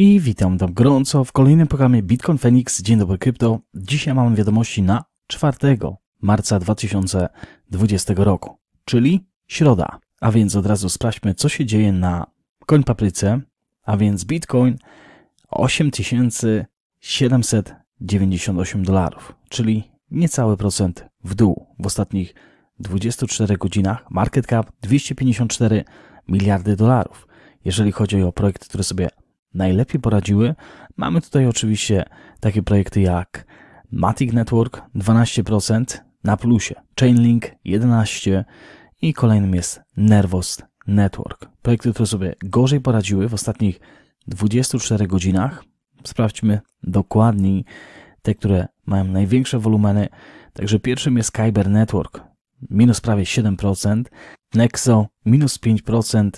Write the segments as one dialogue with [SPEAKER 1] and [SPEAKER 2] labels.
[SPEAKER 1] I witam tam gorąco w kolejnym programie Bitcoin Phoenix. Dzień dobry krypto. Dzisiaj mam wiadomości na 4 marca 2020 roku, czyli środa. A więc od razu sprawdźmy, co się dzieje na koń papryce, a więc Bitcoin 8798 dolarów, czyli niecały procent w dół w ostatnich 24 godzinach. Market cap 254 miliardy dolarów. Jeżeli chodzi o projekt, który sobie najlepiej poradziły. Mamy tutaj oczywiście takie projekty jak Matic Network 12% na plusie, Chainlink 11% i kolejnym jest Nervost Network. Projekty, które sobie gorzej poradziły w ostatnich 24 godzinach. Sprawdźmy dokładniej te, które mają największe wolumeny. Także pierwszym jest Kyber Network, minus prawie 7%, Nexo minus 5%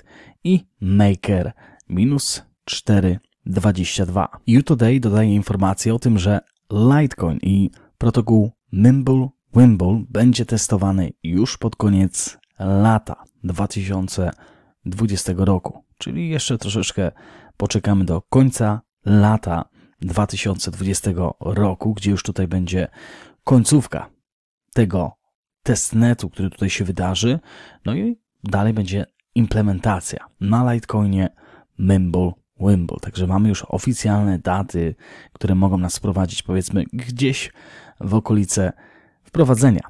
[SPEAKER 1] i Maker minus 4.22. UToday dodaje informację o tym, że Litecoin i protokół Mimble Wimble będzie testowany już pod koniec lata 2020 roku, czyli jeszcze troszeczkę poczekamy do końca lata 2020 roku, gdzie już tutaj będzie końcówka tego testnetu, który tutaj się wydarzy, no i dalej będzie implementacja na Litecoinie Mimble Wimble. Także mamy już oficjalne daty, które mogą nas wprowadzić, powiedzmy, gdzieś w okolice wprowadzenia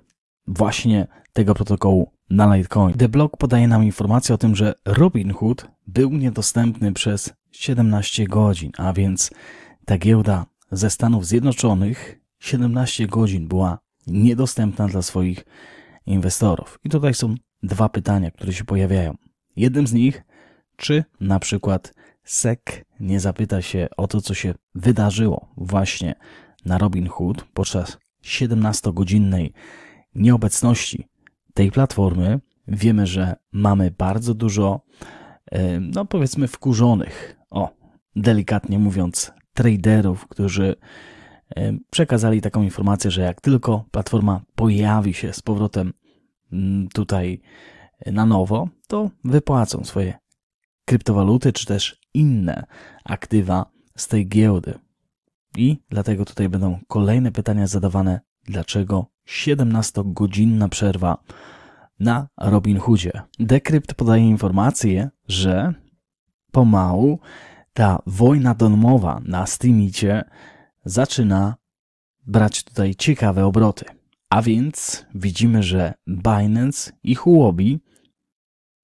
[SPEAKER 1] właśnie tego protokołu na Litecoin. The Block podaje nam informację o tym, że Robinhood był niedostępny przez 17 godzin, a więc ta giełda ze Stanów Zjednoczonych 17 godzin była niedostępna dla swoich inwestorów. I tutaj są dwa pytania, które się pojawiają. Jednym z nich, czy na przykład Sek nie zapyta się o to, co się wydarzyło właśnie na Robin Hood podczas 17-godzinnej nieobecności tej platformy. Wiemy, że mamy bardzo dużo, no powiedzmy, wkurzonych, o, delikatnie mówiąc, traderów, którzy przekazali taką informację, że jak tylko platforma pojawi się z powrotem mm, tutaj na nowo, to wypłacą swoje kryptowaluty czy też inne aktywa z tej giełdy. I dlatego tutaj będą kolejne pytania zadawane, dlaczego 17-godzinna przerwa na Robinhoodzie. Decrypt podaje informację, że pomału ta wojna domowa na Steamicie zaczyna brać tutaj ciekawe obroty. A więc widzimy, że Binance i Huobi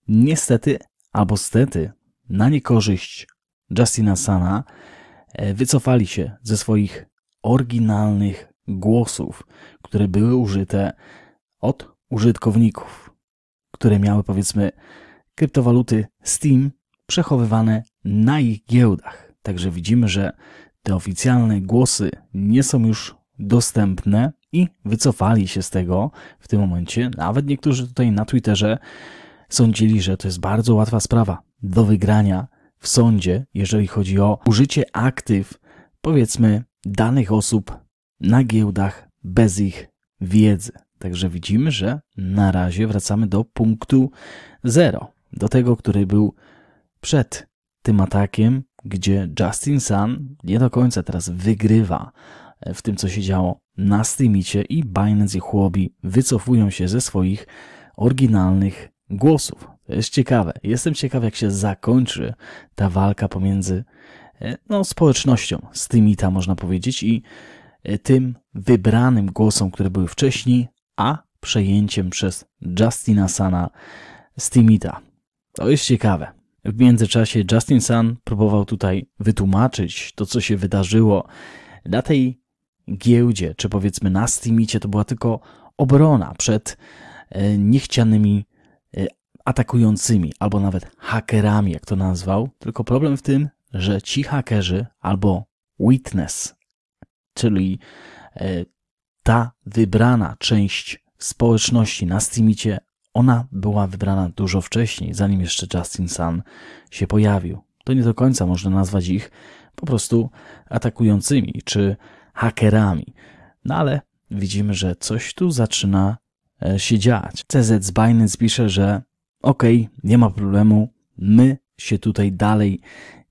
[SPEAKER 1] niestety albo stety na niekorzyść Justina Sana e, wycofali się ze swoich oryginalnych głosów, które były użyte od użytkowników, które miały powiedzmy kryptowaluty Steam przechowywane na ich giełdach. Także widzimy, że te oficjalne głosy nie są już dostępne i wycofali się z tego w tym momencie. Nawet niektórzy tutaj na Twitterze sądzili, że to jest bardzo łatwa sprawa, do wygrania w sądzie, jeżeli chodzi o użycie aktyw, powiedzmy, danych osób na giełdach bez ich wiedzy. Także widzimy, że na razie wracamy do punktu zero, do tego, który był przed tym atakiem, gdzie Justin Sun nie do końca teraz wygrywa e, w tym, co się działo na Steamicie i Binance i Huobi wycofują się ze swoich oryginalnych głosów. To jest ciekawe. Jestem ciekaw, jak się zakończy ta walka pomiędzy e, no, społecznością, z tymi ta można powiedzieć, i e, tym wybranym głosom, które były wcześniej, a przejęciem przez Justina Sana Stimita. To jest ciekawe. W międzyczasie Justin Sun próbował tutaj wytłumaczyć to, co się wydarzyło na tej giełdzie, czy powiedzmy na Stimicie, to była tylko obrona przed e, niechcianymi Y, atakującymi albo nawet hakerami, jak to nazwał. Tylko problem w tym, że ci hakerzy albo witness, czyli y, ta wybrana część społeczności na Steamicie, ona była wybrana dużo wcześniej, zanim jeszcze Justin Sun się pojawił. To nie do końca można nazwać ich po prostu atakującymi czy hakerami. No ale widzimy, że coś tu zaczyna E, się dziać. CZ z Binance pisze, że okej, okay, nie ma problemu, my się tutaj dalej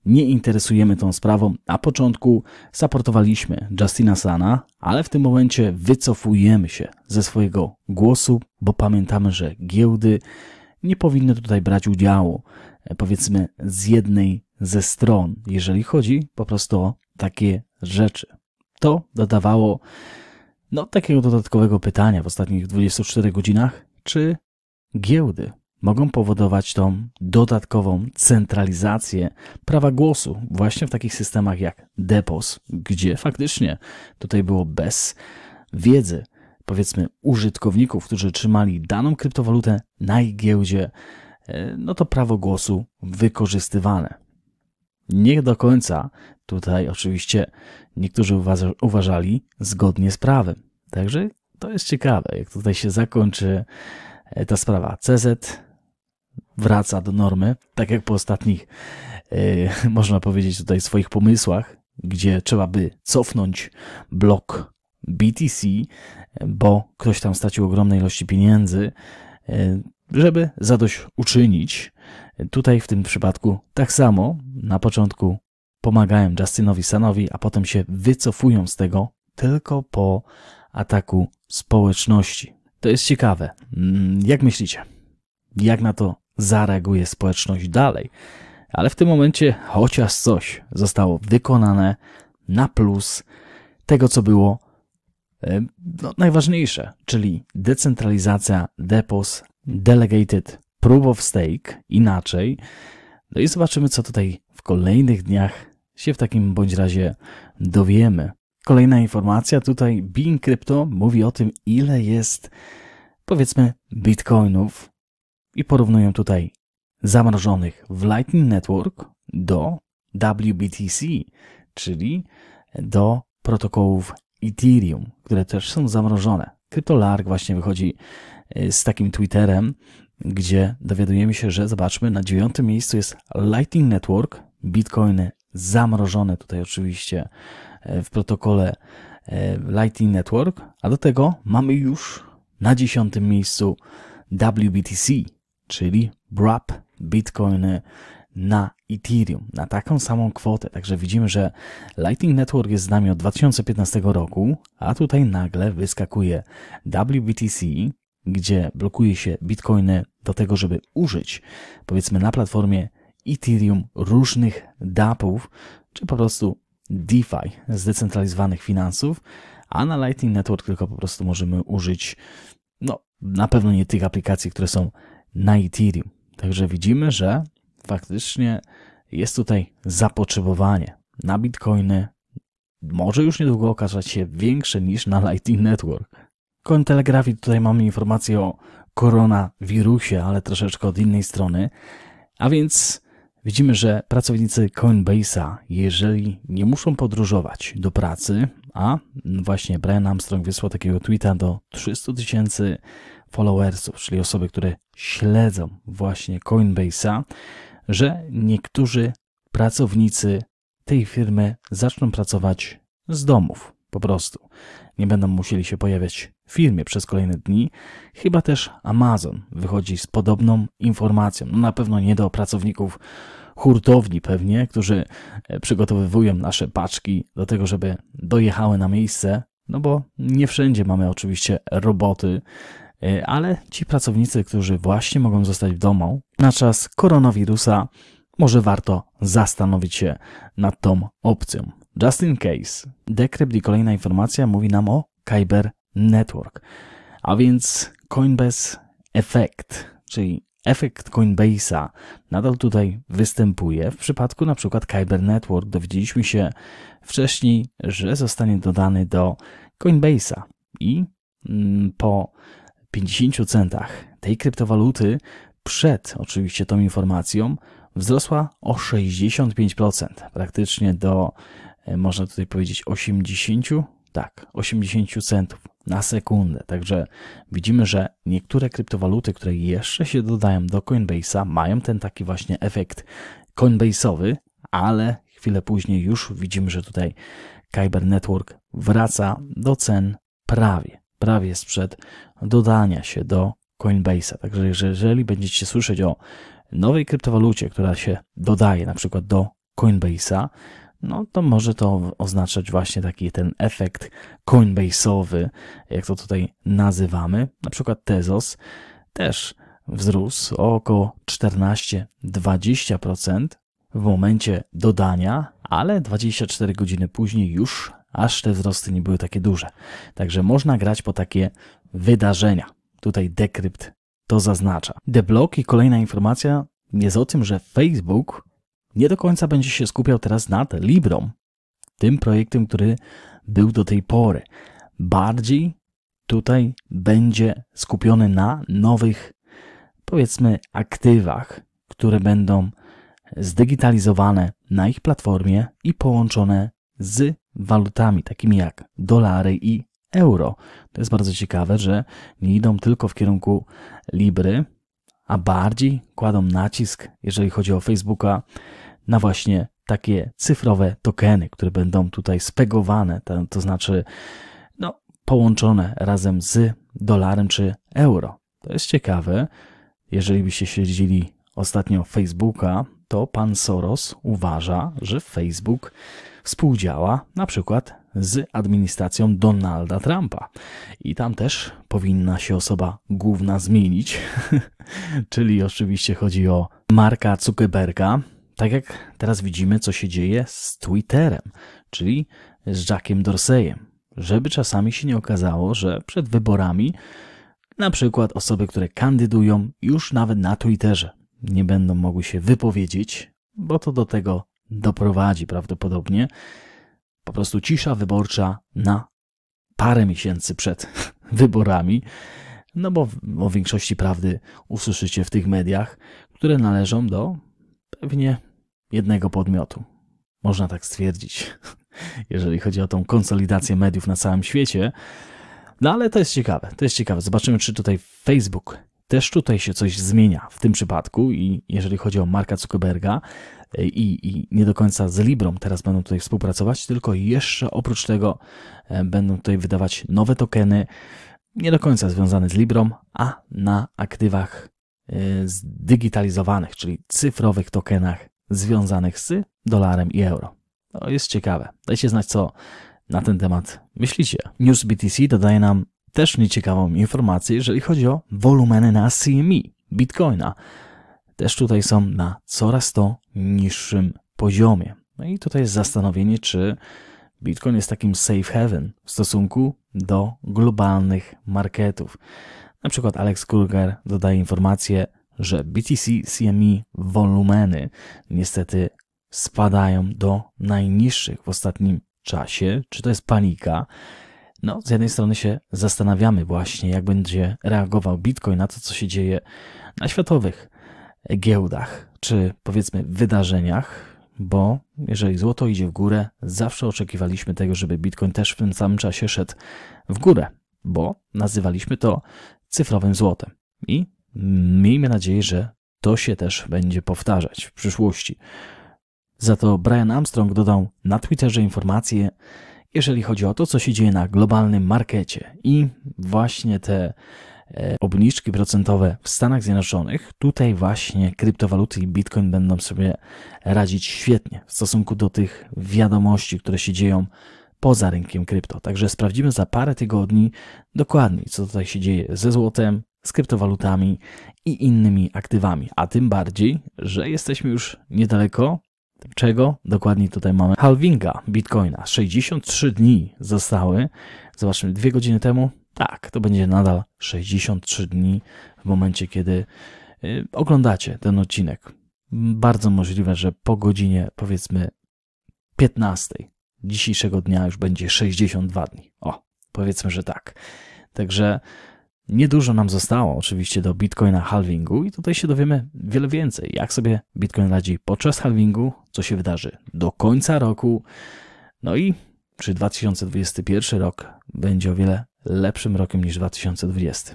[SPEAKER 1] nie interesujemy tą sprawą. Na początku supportowaliśmy Justina Sana, ale w tym momencie wycofujemy się ze swojego głosu, bo pamiętamy, że giełdy nie powinny tutaj brać udziału, e, powiedzmy, z jednej ze stron, jeżeli chodzi po prostu o takie rzeczy. To dodawało no, takiego dodatkowego pytania w ostatnich 24 godzinach, czy giełdy mogą powodować tą dodatkową centralizację prawa głosu właśnie w takich systemach jak DEPOS, gdzie faktycznie tutaj było bez wiedzy, powiedzmy, użytkowników, którzy trzymali daną kryptowalutę na ich giełdzie, e, no to prawo głosu wykorzystywane. Nie do końca Tutaj oczywiście niektórzy uważali zgodnie z prawem. Także to jest ciekawe, jak tutaj się zakończy e, ta sprawa. CZ wraca do normy, tak jak po ostatnich, yy, można powiedzieć, tutaj swoich pomysłach, gdzie trzeba by cofnąć blok BTC, bo ktoś tam stracił ogromne ilości pieniędzy, yy, żeby zadośćuczynić. Tutaj w tym przypadku tak samo na początku pomagają Justinowi Sanowi, a potem się wycofują z tego tylko po ataku społeczności. To jest ciekawe. Mm, jak myślicie? Jak na to zareaguje społeczność dalej? Ale w tym momencie chociaż coś zostało wykonane na plus tego, co było e, no, najważniejsze, czyli decentralizacja depos delegated proof of stake inaczej. No i zobaczymy, co tutaj w kolejnych dniach się w takim bądź razie dowiemy. Kolejna informacja tutaj Bing Crypto mówi o tym, ile jest powiedzmy bitcoinów i porównują tutaj zamrożonych w Lightning Network do WBTC, czyli do protokołów Ethereum, które też są zamrożone. CryptoLark właśnie wychodzi e, z takim Twitterem, gdzie dowiadujemy się, że zobaczmy, na dziewiątym miejscu jest Lightning Network, Bitcoin zamrożone tutaj oczywiście e, w protokole e, Lightning Network, a do tego mamy już na dziesiątym miejscu WBTC, czyli WRAP Bitcoiny na Ethereum, na taką samą kwotę. Także widzimy, że Lightning Network jest z nami od 2015 roku, a tutaj nagle wyskakuje WBTC, gdzie blokuje się bitcoiny do tego, żeby użyć, powiedzmy, na platformie Ethereum, różnych dAppów, czy po prostu DeFi, zdecentralizowanych finansów, a na Lightning Network tylko po prostu możemy użyć, no na pewno nie tych aplikacji, które są na Ethereum. Także widzimy, że faktycznie jest tutaj zapotrzebowanie na bitcoiny. Może już niedługo okazać się większe niż na Lightning Network. Koń telegrafii tutaj mamy informację o koronawirusie, ale troszeczkę od innej strony. A więc Widzimy, że pracownicy Coinbase'a, jeżeli nie muszą podróżować do pracy, a właśnie Brian Armstrong wysłał takiego tweeta do 300 tysięcy followersów, czyli osoby, które śledzą właśnie Coinbase'a, że niektórzy pracownicy tej firmy zaczną pracować z domów po prostu. Nie będą musieli się pojawiać firmie przez kolejne dni. Chyba też Amazon wychodzi z podobną informacją. No na pewno nie do pracowników hurtowni pewnie, którzy e, przygotowywują nasze paczki do tego, żeby dojechały na miejsce, no bo nie wszędzie mamy oczywiście roboty, e, ale ci pracownicy, którzy właśnie mogą zostać w domu na czas koronawirusa, może warto zastanowić się nad tą opcją. Just in case. Dekrypt i kolejna informacja mówi nam o Kyber Network, a więc Coinbase Effect, czyli efekt Coinbase'a nadal tutaj występuje. W przypadku na przykład Kyber Network dowiedzieliśmy się wcześniej, że zostanie dodany do Coinbase'a i mm, po 50 centach tej kryptowaluty przed oczywiście tą informacją wzrosła o 65%, praktycznie do e, można tutaj powiedzieć 80, tak, 80 centów na sekundę. Także widzimy, że niektóre kryptowaluty, które jeszcze się dodają do Coinbase'a, mają ten taki właśnie efekt Coinbase'owy, ale chwilę później już widzimy, że tutaj Kyber Network wraca do cen prawie, prawie sprzed dodania się do Coinbase'a. Także jeżeli będziecie słyszeć o nowej kryptowalucie, która się dodaje na przykład do Coinbase'a, no to może to oznaczać właśnie taki ten efekt coinbase'owy, jak to tutaj nazywamy. Na przykład Tezos też wzrósł o około 14-20% w momencie dodania, ale 24 godziny później już aż te wzrosty nie były takie duże. Także można grać po takie wydarzenia. Tutaj Decrypt to zaznacza. The Block i kolejna informacja jest o tym, że Facebook nie do końca będzie się skupiał teraz nad Librą, tym projektem, który był do tej pory. Bardziej tutaj będzie skupiony na nowych, powiedzmy, aktywach, które będą zdigitalizowane na ich platformie i połączone z walutami takimi jak dolary i euro. To jest bardzo ciekawe, że nie idą tylko w kierunku Libry, a bardziej kładą nacisk, jeżeli chodzi o Facebooka, na właśnie takie cyfrowe tokeny, które będą tutaj spegowane, to znaczy no, połączone razem z dolarem czy euro. To jest ciekawe. Jeżeli byście śledzili ostatnio Facebooka, to pan Soros uważa, że Facebook współdziała na przykład z administracją Donalda Trumpa. I tam też powinna się osoba główna zmienić. Czyli oczywiście chodzi o Marka Zuckerberga, tak jak teraz widzimy, co się dzieje z Twitterem, czyli z Jackiem Dorseyem. Żeby czasami się nie okazało, że przed wyborami na przykład osoby, które kandydują już nawet na Twitterze, nie będą mogły się wypowiedzieć, bo to do tego doprowadzi prawdopodobnie. Po prostu cisza wyborcza na parę miesięcy przed wyborami, no bo o większości prawdy usłyszycie w tych mediach, które należą do pewnie jednego podmiotu. Można tak stwierdzić, jeżeli chodzi o tą konsolidację mediów na całym świecie. No ale to jest ciekawe, to jest ciekawe. Zobaczymy, czy tutaj Facebook też tutaj się coś zmienia w tym przypadku i jeżeli chodzi o Marka Zuckerberga e, i, i nie do końca z Librą teraz będą tutaj współpracować, tylko jeszcze oprócz tego e, będą tutaj wydawać nowe tokeny, nie do końca związane z Librą, a na aktywach e, zdigitalizowanych, czyli cyfrowych tokenach związanych z dolarem i euro. To no, jest ciekawe. Dajcie znać, co na ten temat myślicie. News BTC dodaje nam też nieciekawą informację, jeżeli chodzi o wolumeny na CME Bitcoina. Też tutaj są na coraz to niższym poziomie. No i tutaj jest zastanowienie, czy Bitcoin jest takim safe haven w stosunku do globalnych marketów. Na przykład Alex Kruger dodaje informację, że BTC CME wolumeny niestety spadają do najniższych w ostatnim czasie. Czy to jest panika? No, z jednej strony się zastanawiamy właśnie, jak będzie reagował Bitcoin na to, co się dzieje na światowych giełdach, czy powiedzmy wydarzeniach, bo jeżeli złoto idzie w górę, zawsze oczekiwaliśmy tego, żeby Bitcoin też w tym samym czasie szedł w górę, bo nazywaliśmy to cyfrowym złotem. I Miejmy nadzieję, że to się też będzie powtarzać w przyszłości. Za to Brian Armstrong dodał na Twitterze informacje, jeżeli chodzi o to, co się dzieje na globalnym markecie i właśnie te e, obniżki procentowe w Stanach Zjednoczonych, tutaj właśnie kryptowaluty i bitcoin będą sobie radzić świetnie w stosunku do tych wiadomości, które się dzieją poza rynkiem krypto. Także sprawdzimy za parę tygodni dokładnie, co tutaj się dzieje ze złotem, z kryptowalutami i innymi aktywami. A tym bardziej, że jesteśmy już niedaleko czego? Dokładnie tutaj mamy halvinga bitcoina. 63 dni zostały. Zobaczmy, dwie godziny temu. Tak, to będzie nadal 63 dni w momencie, kiedy y, oglądacie ten odcinek. Bardzo możliwe, że po godzinie powiedzmy 15 dzisiejszego dnia już będzie 62 dni. O, powiedzmy, że tak. Także Niedużo nam zostało oczywiście do Bitcoina halvingu i tutaj się dowiemy wiele więcej, jak sobie Bitcoin radzi podczas halvingu, co się wydarzy do końca roku, no i czy 2021 rok będzie o wiele lepszym rokiem niż 2020.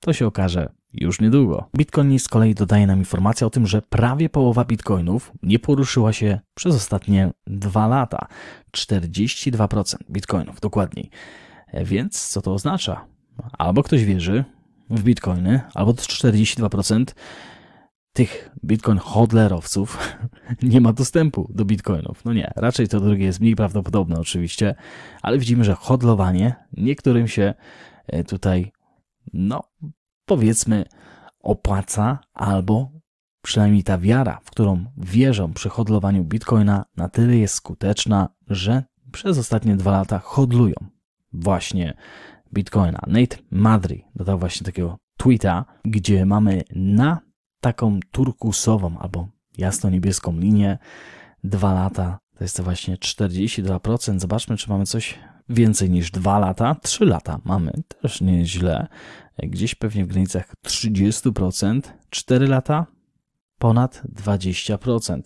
[SPEAKER 1] To się okaże już niedługo. Bitcoin z kolei dodaje nam informację o tym, że prawie połowa bitcoinów nie poruszyła się przez ostatnie dwa lata. 42% bitcoinów dokładniej. E, więc co to oznacza? albo ktoś wierzy w bitcoiny, albo to 42% tych bitcoin hodlerowców nie ma dostępu do bitcoinów. No nie, raczej to drugie jest mniej prawdopodobne oczywiście, ale widzimy, że hodlowanie niektórym się e, tutaj, no powiedzmy, opłaca albo przynajmniej ta wiara, w którą wierzą przy hodlowaniu bitcoina, na tyle jest skuteczna, że przez ostatnie dwa lata hodlują właśnie Bitcoina. Nate Madry dodał właśnie takiego tweeta, gdzie mamy na taką turkusową albo jasno-niebieską linię dwa lata. To jest to właśnie 42%. Zobaczmy, czy mamy coś więcej niż 2 lata, 3 lata mamy, też nieźle. Gdzieś pewnie w granicach 30%, 4 lata ponad 20%,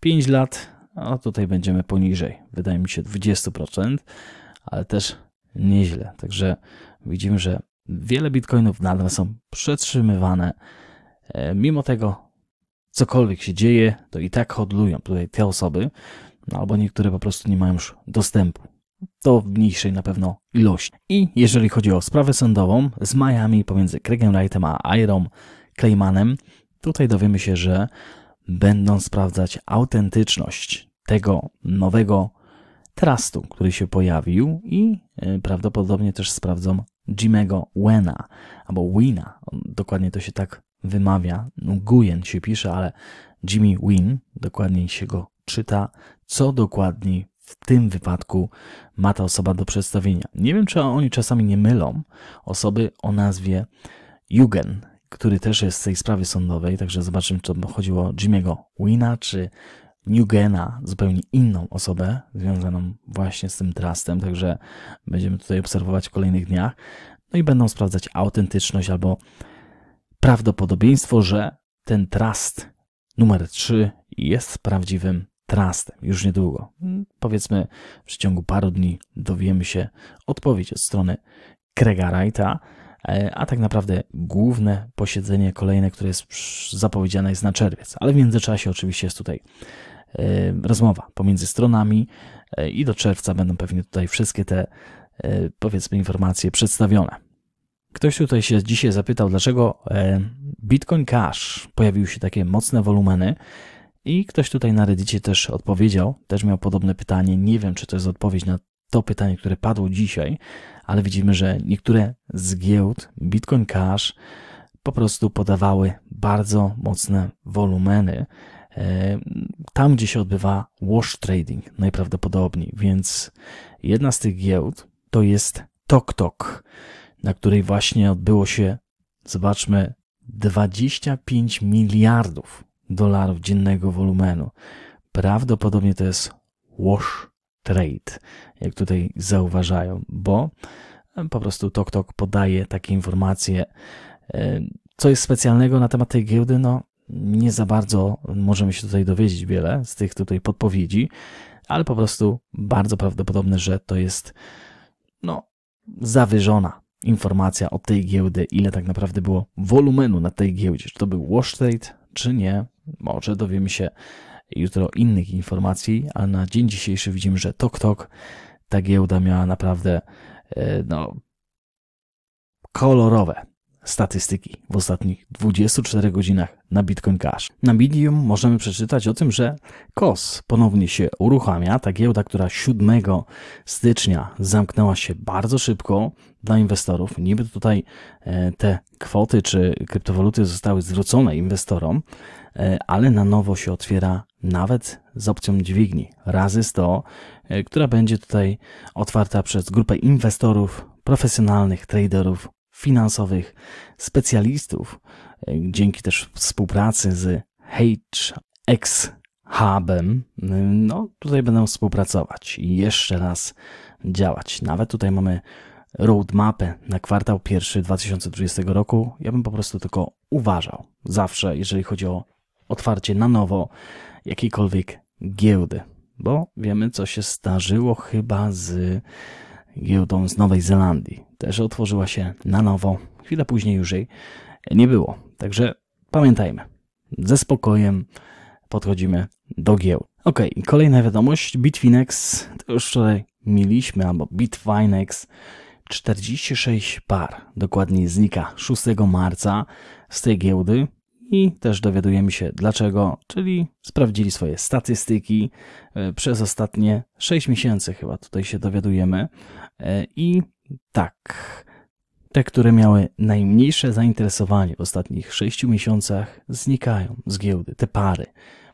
[SPEAKER 1] 5 lat, no tutaj będziemy poniżej, wydaje mi się 20%, ale też nieźle. Także widzimy, że wiele bitcoinów nadal są przetrzymywane. E, mimo tego, cokolwiek się dzieje, to i tak hodlują tutaj te osoby, no albo niektóre po prostu nie mają już dostępu. To w mniejszej na pewno ilości. I jeżeli chodzi o sprawę sądową z Miami pomiędzy Craigiem Wrightem a Iron Claymanem, tutaj dowiemy się, że będą sprawdzać autentyczność tego nowego trustu, który się pojawił i e, prawdopodobnie też sprawdzą Jimego Wena albo Wina. Dokładnie to się tak wymawia. No Guyen się pisze, ale Jimmy Win dokładniej się go czyta. Co dokładnie w tym wypadku ma ta osoba do przedstawienia? Nie wiem, czy oni czasami nie mylą osoby o nazwie Jugen, który też jest z tej sprawy sądowej, także zobaczymy, czy to chodziło o Jimmy'ego Wina, czy Newgena, zupełnie inną osobę związaną właśnie z tym trustem, także będziemy tutaj obserwować w kolejnych dniach. No i będą sprawdzać autentyczność albo prawdopodobieństwo, że ten trust numer 3 jest prawdziwym trustem już niedługo. Powiedzmy w przeciągu paru dni dowiemy się odpowiedź od strony Craig'a Wrighta, e, a tak naprawdę główne posiedzenie kolejne, które jest zapowiedziane jest na czerwiec, ale w międzyczasie oczywiście jest tutaj E, rozmowa pomiędzy stronami e, i do czerwca będą pewnie tutaj wszystkie te, e, powiedzmy, informacje przedstawione. Ktoś tutaj się dzisiaj zapytał, dlaczego Bitcoin Cash pojawiły się takie mocne wolumeny. I ktoś tutaj na Reddicie też odpowiedział, też miał podobne pytanie. Nie wiem, czy to jest odpowiedź na to pytanie, które padło dzisiaj, ale widzimy, że niektóre z giełd Bitcoin Cash po prostu podawały bardzo mocne wolumeny E, tam, gdzie się odbywa wash trading najprawdopodobniej. Więc jedna z tych giełd to jest TokTok, na której właśnie odbyło się, zobaczmy, 25 miliardów dolarów dziennego wolumenu. Prawdopodobnie to jest wash trade, jak tutaj zauważają, bo e, po prostu TokTok podaje takie informacje. E, co jest specjalnego na temat tej giełdy? No, nie za bardzo możemy się tutaj dowiedzieć wiele z tych tutaj podpowiedzi, ale po prostu bardzo prawdopodobne, że to jest no, zawyżona informacja o tej giełdy, ile tak naprawdę było wolumenu na tej giełdzie. Czy to był wash trade, czy nie. Może dowiemy się jutro innych informacji, ale na dzień dzisiejszy widzimy, że tok tok ta giełda miała naprawdę e, no, kolorowe statystyki w ostatnich 24 godzinach na Bitcoin Cash. Na Medium możemy przeczytać o tym, że KOS ponownie się uruchamia. Ta giełda, która 7 stycznia zamknęła się bardzo szybko dla inwestorów. Niby tutaj e, te kwoty czy kryptowaluty zostały zwrócone inwestorom, e, ale na nowo się otwiera nawet z opcją dźwigni razy 100, e, która będzie tutaj otwarta przez grupę inwestorów profesjonalnych traderów finansowych specjalistów, e, dzięki też współpracy z HX Hubem, e, no tutaj będą współpracować i jeszcze raz działać. Nawet tutaj mamy roadmapę na kwartał pierwszy 2020 roku. Ja bym po prostu tylko uważał zawsze, jeżeli chodzi o otwarcie na nowo jakiejkolwiek giełdy, bo wiemy, co się zdarzyło chyba z giełdą z Nowej Zelandii. Też otworzyła się na nowo. Chwilę później już jej nie było. Także pamiętajmy, ze spokojem podchodzimy do giełd. Ok, kolejna wiadomość. Bitfinex, to już wczoraj mieliśmy, albo Bitfinex, 46 par dokładnie znika 6 marca z tej giełdy i też dowiadujemy się dlaczego, czyli sprawdzili swoje statystyki e, przez ostatnie 6 miesięcy chyba tutaj się dowiadujemy e, i tak, te, które miały najmniejsze zainteresowanie w ostatnich 6 miesiącach znikają z giełdy, te pary.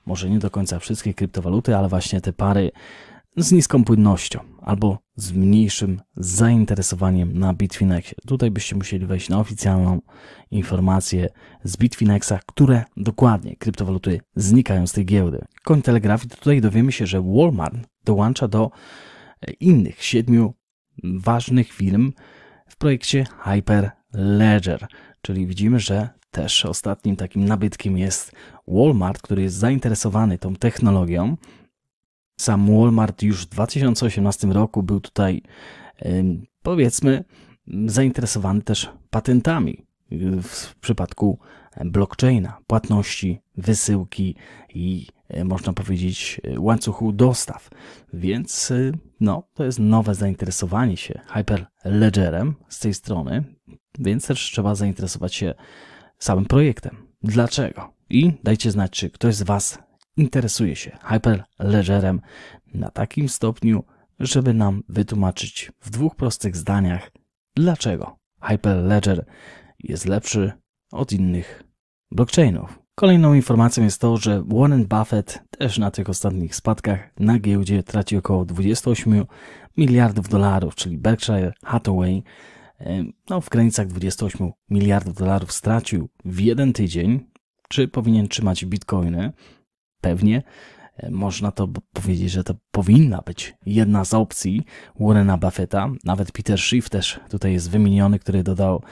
[SPEAKER 1] Może nie do końca wszystkie kryptowaluty, ale właśnie te pary z niską płynnością albo z mniejszym zainteresowaniem na Bitfinex. Tutaj byście musieli wejść na oficjalną informację z Bitfinexa, które dokładnie kryptowaluty znikają z tej giełdy. Koń telegrafii tutaj dowiemy się, że Walmart dołącza do e, innych siedmiu ważnych firm w projekcie Hyperledger, czyli widzimy, że też ostatnim takim nabytkiem jest Walmart, który jest zainteresowany tą technologią sam Walmart już w 2018 roku był tutaj, powiedzmy, zainteresowany też patentami w przypadku blockchaina, płatności, wysyłki i e, można powiedzieć łańcuchu dostaw. Więc e, no, to jest nowe zainteresowanie się Hyperledgerem z tej strony, więc też trzeba zainteresować się samym projektem. Dlaczego? I dajcie znać, czy ktoś z Was interesuje się Hyperledgerem na takim stopniu, żeby nam wytłumaczyć w dwóch prostych zdaniach, dlaczego Hyperledger jest lepszy od innych blockchainów. Kolejną informacją jest to, że Warren Buffett też na tych ostatnich spadkach na giełdzie traci około 28 miliardów dolarów, czyli Berkshire Hathaway no, w granicach 28 miliardów dolarów stracił w jeden tydzień. Czy powinien trzymać bitcoiny? pewnie e, można to powiedzieć, że to powinna być jedna z opcji Warrena Buffetta. Nawet Peter Schiff też tutaj jest wymieniony, który dodał,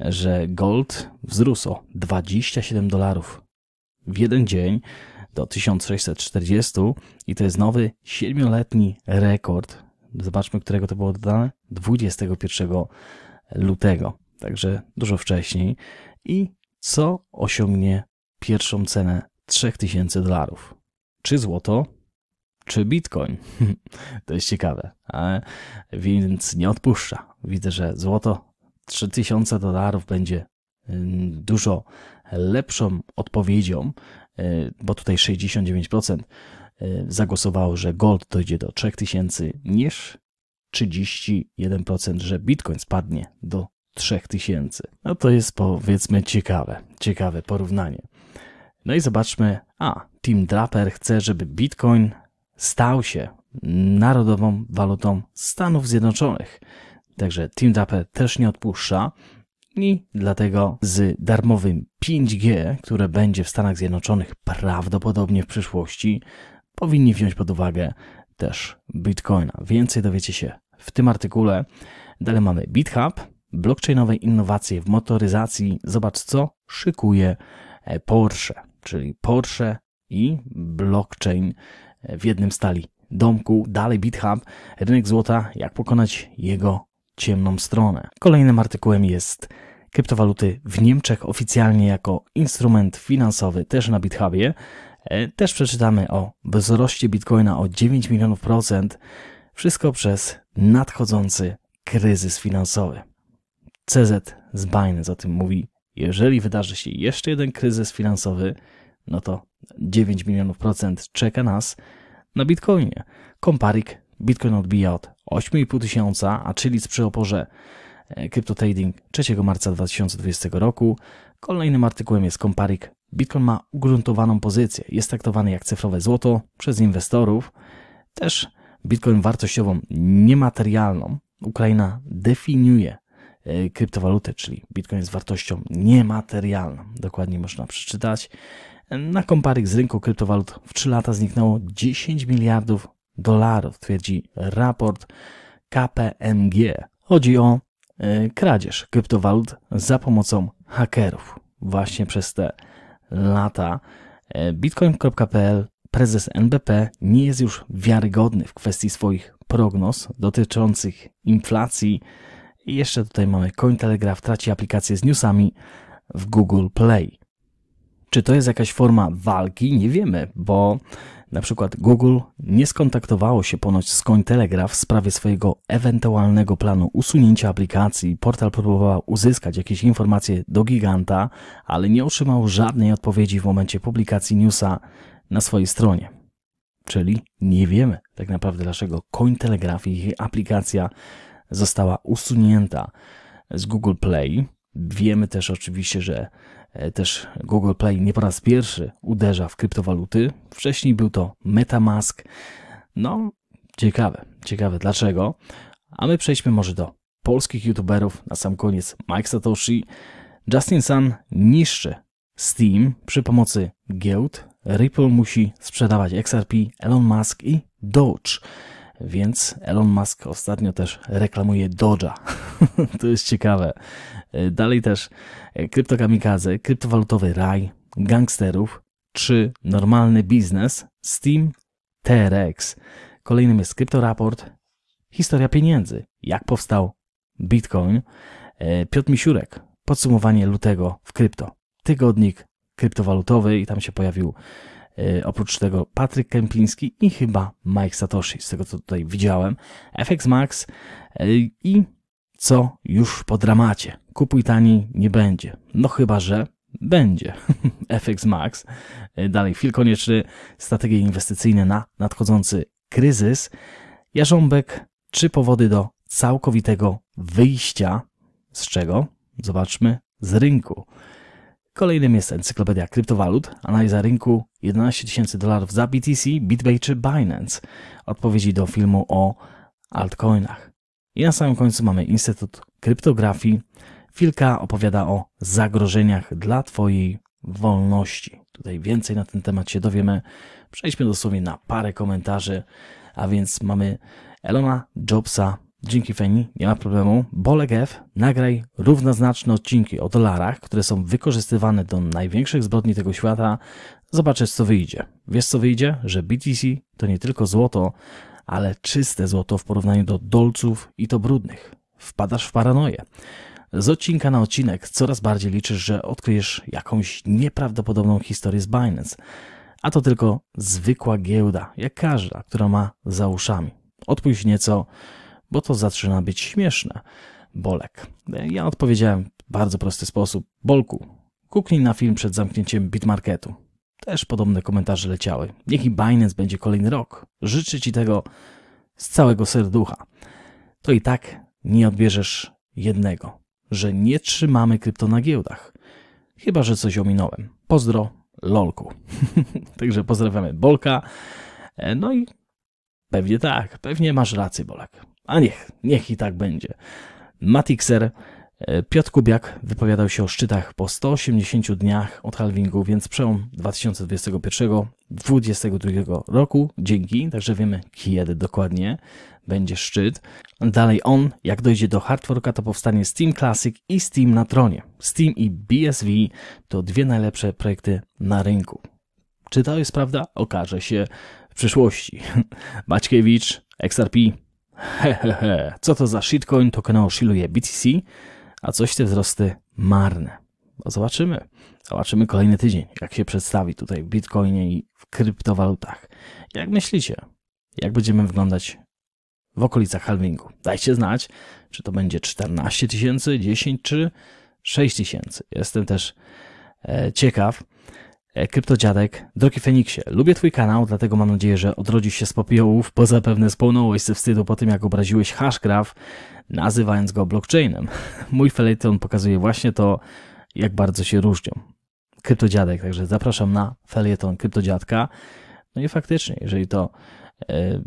[SPEAKER 1] że gold wzrósł o 27 dolarów w jeden dzień do 1640 i to jest nowy siedmioletni rekord. Zobaczmy, którego to było dodane. 21 lutego, także dużo wcześniej. I co osiągnie pierwszą cenę 3000 dolarów. Czy złoto, czy bitcoin. to jest ciekawe, ale, więc nie odpuszcza. Widzę, że złoto 3000 dolarów będzie mm, dużo lepszą odpowiedzią, y, bo tutaj 69% y, zagłosowało, że gold dojdzie do 3000 niż 31%, że bitcoin spadnie do 3000. No to jest powiedzmy ciekawe, ciekawe porównanie. No i zobaczmy, a Tim Draper chce, żeby Bitcoin stał się narodową walutą Stanów Zjednoczonych. Także Tim Draper też nie odpuszcza i dlatego z darmowym 5G, które będzie w Stanach Zjednoczonych prawdopodobnie w przyszłości, powinni wziąć pod uwagę też Bitcoina. Więcej dowiecie się w tym artykule. Dalej mamy BitHub, blockchainowe innowacje w motoryzacji. Zobacz, co szykuje Porsche czyli Porsche i blockchain w jednym stali domku. Dalej BitHub, rynek złota, jak pokonać jego ciemną stronę. Kolejnym artykułem jest kryptowaluty w Niemczech oficjalnie jako instrument finansowy też na BitHubie. E, też przeczytamy o wzroście Bitcoina o 9 milionów procent. Wszystko przez nadchodzący kryzys finansowy. CZ z Binance o tym mówi jeżeli wydarzy się jeszcze jeden kryzys finansowy, no to 9 milionów procent czeka nas na Bitcoinie. Komparik Bitcoin odbija od 8,5 tysiąca, a czyli przy oporze e, Crypto Trading 3 marca 2020 roku. Kolejnym artykułem jest Komparik. Bitcoin ma ugruntowaną pozycję, jest traktowany jak cyfrowe złoto przez inwestorów. Też Bitcoin wartościową niematerialną Ukraina definiuje E, kryptowalutę, czyli Bitcoin jest wartością niematerialną. Dokładnie można przeczytać. Na komparyk z rynku kryptowalut w 3 lata zniknęło 10 miliardów dolarów, twierdzi raport KPMG. Chodzi o e, kradzież kryptowalut za pomocą hakerów. Właśnie przez te lata e, bitcoin.pl prezes NBP nie jest już wiarygodny w kwestii swoich prognoz dotyczących inflacji, i jeszcze tutaj mamy Cointelegraph traci aplikację z newsami w Google Play. Czy to jest jakaś forma walki? Nie wiemy, bo na przykład Google nie skontaktowało się ponoć z Cointelegraph w sprawie swojego ewentualnego planu usunięcia aplikacji. Portal próbował uzyskać jakieś informacje do giganta, ale nie otrzymał żadnej odpowiedzi w momencie publikacji newsa na swojej stronie. Czyli nie wiemy tak naprawdę, dlaczego Cointelegraph i aplikacja została usunięta z Google Play. Wiemy też oczywiście, że e, też Google Play nie po raz pierwszy uderza w kryptowaluty. Wcześniej był to MetaMask. No, ciekawe, ciekawe dlaczego. A my przejdźmy może do polskich youtuberów. Na sam koniec Mike Satoshi. Justin Sun niszczy Steam przy pomocy giełd. Ripple musi sprzedawać XRP, Elon Musk i Doge. Więc Elon Musk ostatnio też reklamuje Doge'a. to jest ciekawe. Y, dalej też y, kryptokamikaze, kryptowalutowy raj, gangsterów, czy normalny biznes, Steam, TRX. Kolejnym jest kryptoraport, historia pieniędzy, jak powstał Bitcoin, y, Piotr Misiurek, podsumowanie lutego w krypto, tygodnik kryptowalutowy i tam się pojawił E, oprócz tego Patryk Kępiński i chyba Mike Satoshi, z tego co tutaj widziałem. FX Max e, i co już po dramacie. Kupuj taniej nie będzie. No chyba, że będzie. FX Max. E, dalej, fil konieczny, strategie inwestycyjne na nadchodzący kryzys. Jarząbek, czy powody do całkowitego wyjścia. Z czego? Zobaczmy. Z rynku. Kolejnym jest encyklopedia kryptowalut, analiza rynku 11 tysięcy dolarów za BTC, BitBay czy Binance, odpowiedzi do filmu o altcoinach. I na samym końcu mamy Instytut Kryptografii. Filka opowiada o zagrożeniach dla Twojej wolności. Tutaj więcej na ten temat się dowiemy. Przejdźmy dosłownie na parę komentarzy. A więc mamy Elona Jobsa, Dzięki Feni, nie ma problemu. Bolek F, nagraj równoznaczne odcinki o dolarach, które są wykorzystywane do największych zbrodni tego świata. Zobaczysz, co wyjdzie. Wiesz, co wyjdzie? Że BTC to nie tylko złoto, ale czyste złoto w porównaniu do dolców i to brudnych. Wpadasz w paranoję. Z odcinka na odcinek coraz bardziej liczysz, że odkryjesz jakąś nieprawdopodobną historię z Binance. A to tylko zwykła giełda, jak każda, która ma za uszami. Odpuść nieco, bo to zaczyna być śmieszne. Bolek. Ja odpowiedziałem w bardzo prosty sposób. Bolku, kuknij na film przed zamknięciem Bitmarketu. Też podobne komentarze leciały. Niech i Binance będzie kolejny rok. Życzę Ci tego z całego serducha. To i tak nie odbierzesz jednego, że nie trzymamy krypto na giełdach. Chyba, że coś ominąłem. Pozdro, lolku. Także pozdrawiamy Bolka. E, no i pewnie tak, pewnie masz rację, Bolek. A niech, niech i tak będzie. Matixer e, Piotr Kubiak wypowiadał się o szczytach po 180 dniach od halvingu, więc przełom 2021-2022 roku. Dzięki, także wiemy kiedy dokładnie będzie szczyt. Dalej on, jak dojdzie do hardworka, to powstanie Steam Classic i Steam na tronie. Steam i BSV to dwie najlepsze projekty na rynku. Czy to jest prawda? Okaże się w przyszłości. Maćkiewicz, XRP, Hehehe, co to za shitcoin kanał osziluje BTC, a coś te wzrosty marne. No zobaczymy. Zobaczymy kolejny tydzień, jak się przedstawi tutaj w Bitcoinie i w kryptowalutach. Jak myślicie, jak będziemy wyglądać w okolicach halvingu? Dajcie znać, czy to będzie 14 tysięcy, 10 czy 6 tysięcy. Jestem też e, ciekaw, E, Kryptodziadek, drogi Feniksie, lubię twój kanał, dlatego mam nadzieję, że odrodzisz się z popiołów, bo zapewne spłonąłeś ze wstydu po tym, jak obraziłeś Hashgraph, nazywając go blockchainem. Mój felejton pokazuje właśnie to, jak bardzo się różnią. Kryptodziadek, także zapraszam na felieton Kryptodziadka. No i faktycznie, jeżeli to e,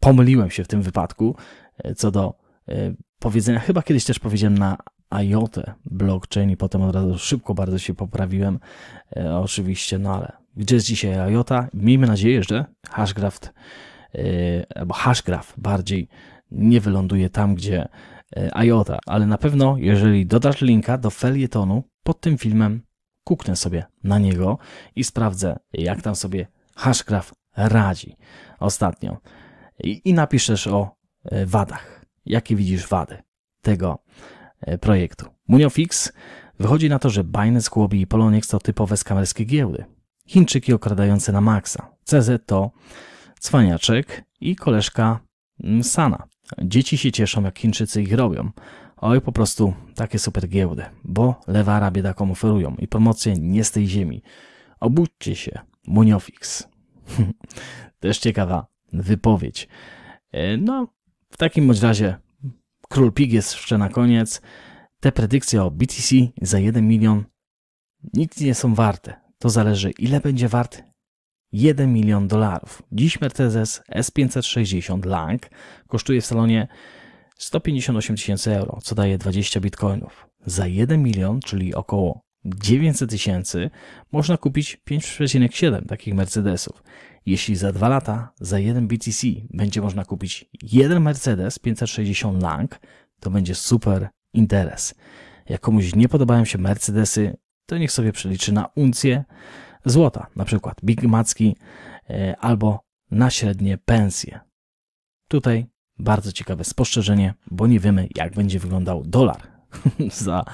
[SPEAKER 1] pomyliłem się w tym wypadku, e, co do e, powiedzenia, chyba kiedyś też powiedziałem na IOTę, blockchain i potem od razu szybko bardzo się poprawiłem. E, oczywiście, no ale gdzie jest dzisiaj IOTA? Miejmy nadzieję, że Hashgraph, e, albo Hashgraph bardziej nie wyląduje tam, gdzie e, IOTA, ale na pewno, jeżeli dodasz linka do felietonu pod tym filmem, kuknę sobie na niego i sprawdzę, jak tam sobie Hashgraph radzi ostatnio. I, i napiszesz o e, wadach. Jakie widzisz wady tego E, projektu. Muniofix wychodzi na to, że Binance, Huobi i Poloniex to typowe skamerskie giełdy. Chińczyki okradające na maksa. CZ to cwaniaczek i koleżka mm, Sana. Dzieci się cieszą, jak Chińczycy ich robią. Oj, po prostu takie super giełdy, bo lewara biedakom oferują i promocje nie z tej ziemi. Obudźcie się, Muniofix. Też ciekawa wypowiedź. E, no, w takim bądź razie Król Pig jest jeszcze na koniec. Te predykcje o BTC za 1 milion nic nie są warte. To zależy ile będzie wart 1 milion dolarów. Dziś Mercedes S560 Lang kosztuje w salonie 158 tysięcy euro, co daje 20 bitcoinów. Za 1 milion, czyli około 900 tysięcy można kupić 5,7 takich Mercedesów. Jeśli za dwa lata za jeden BTC będzie można kupić jeden Mercedes 560 Lang, to będzie super interes. Jak komuś nie podobają się Mercedesy, to niech sobie przeliczy na uncję złota, na przykład Big Macki e, albo na średnie pensje. Tutaj bardzo ciekawe spostrzeżenie, bo nie wiemy, jak będzie wyglądał dolar za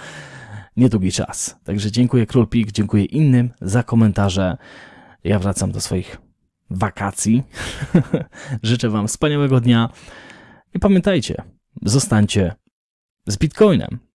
[SPEAKER 1] niedługi czas. Także dziękuję Królpik, dziękuję innym za komentarze. Ja wracam do swoich wakacji. Życzę Wam wspaniałego dnia i pamiętajcie, zostańcie z Bitcoinem.